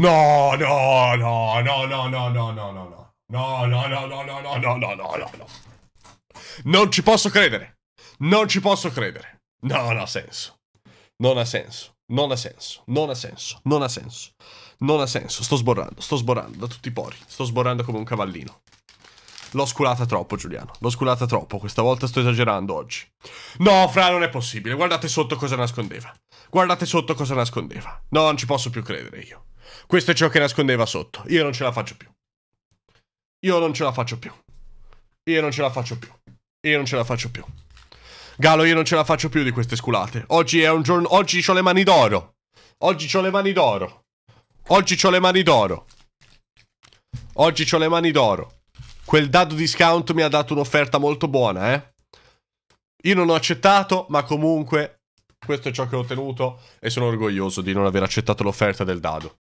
No, no, no, no, no, no, no, no, no, no. No, no, no, no, no, no, no, no, no, no, no. Non ci posso credere. Non ci posso credere. Non ha senso. Non ha senso. Non ha senso. Non ha senso. Non ha senso. Non ha senso. Sto sborrando. Sto sborrando da tutti i pori. Sto sborrando come un cavallino. L'ho sculata troppo, Giuliano. L'ho sculata troppo. Questa volta sto esagerando oggi. No, Fra, non è possibile. Guardate sotto cosa nascondeva. Guardate sotto cosa nascondeva. No, non ci posso più credere io. Questo è ciò che nascondeva sotto. Io non ce la faccio più. Io non ce la faccio più. Io non ce la faccio più. Io non ce la faccio più. Galo, io non ce la faccio più di queste sculate. Oggi è un giorno. Oggi ho le mani d'oro. Oggi ho le mani d'oro. Oggi ho le mani d'oro. Oggi ho le mani d'oro. Quel dado discount mi ha dato un'offerta molto buona, eh. Io non ho accettato, ma comunque questo è ciò che ho ottenuto e sono orgoglioso di non aver accettato l'offerta del dado.